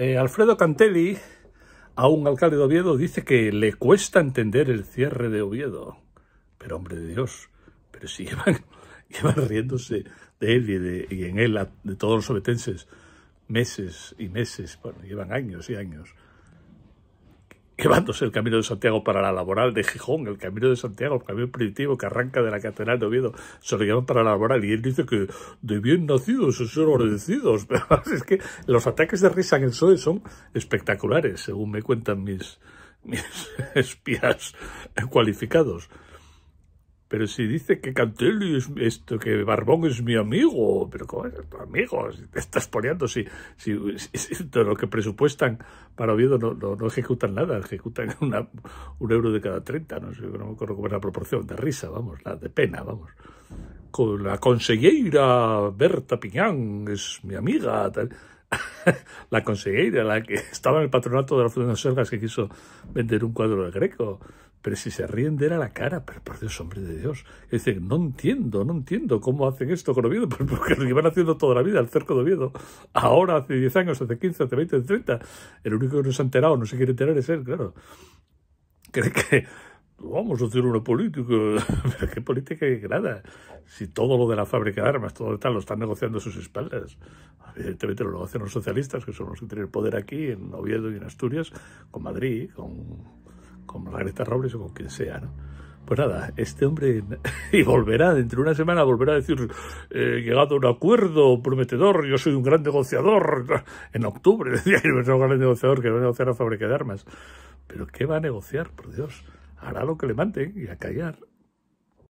Eh, Alfredo Cantelli, a un alcalde de Oviedo, dice que le cuesta entender el cierre de Oviedo. Pero hombre de Dios, pero si llevan, riéndose de él y, de, y en él, de todos los obetenses, meses y meses, bueno, llevan años y años llevándose el Camino de Santiago para la Laboral de Gijón, el Camino de Santiago, el camino primitivo que arranca de la Catedral de Oviedo, se lo llevan para la Laboral y él dice que de bien nacidos ser Pero es que los ataques de risa en el soe son espectaculares, según me cuentan mis espías cualificados. Pero si dice que Cantelli es esto, que Barbón es mi amigo, pero ¿cómo es tu amigo? Si te estás poniendo, si, si, todo lo que presupuestan para Oviedo no, ejecutan nada, ejecutan una, un euro de cada treinta, no sé, no me acuerdo cómo es la proporción, de risa, vamos, la de pena, vamos. Con la consellera Berta Piñán es mi amiga, tal. la consellera, la que estaba en el patronato de la Fundación de Sergas que quiso vender un cuadro de Greco. Pero si se ríen de él la cara, pero por Dios, hombre de Dios. Es decir, no entiendo, no entiendo cómo hacen esto con Oviedo, pues porque lo llevan haciendo toda la vida, al cerco de Oviedo. Ahora, hace 10 años, hace 15, hace 20, hace 30. El único que no se ha enterado, no se quiere enterar es él, claro. Cree que vamos a hacer una política. qué política que nada. Si todo lo de la fábrica de armas, todo tal, lo están negociando a sus espaldas. Evidentemente lo hacen los socialistas, que son los que tienen el poder aquí, en Oviedo y en Asturias, con Madrid, con con Margarita Robles o con quien sea, ¿no? Pues nada, este hombre, y volverá, dentro de una semana volverá a decir, eh, llegado a un acuerdo prometedor, yo soy un gran negociador. En octubre decía, yo soy un gran negociador que va a negociar a fábrica de armas. Pero ¿qué va a negociar? Por Dios, hará lo que le manden y a callar.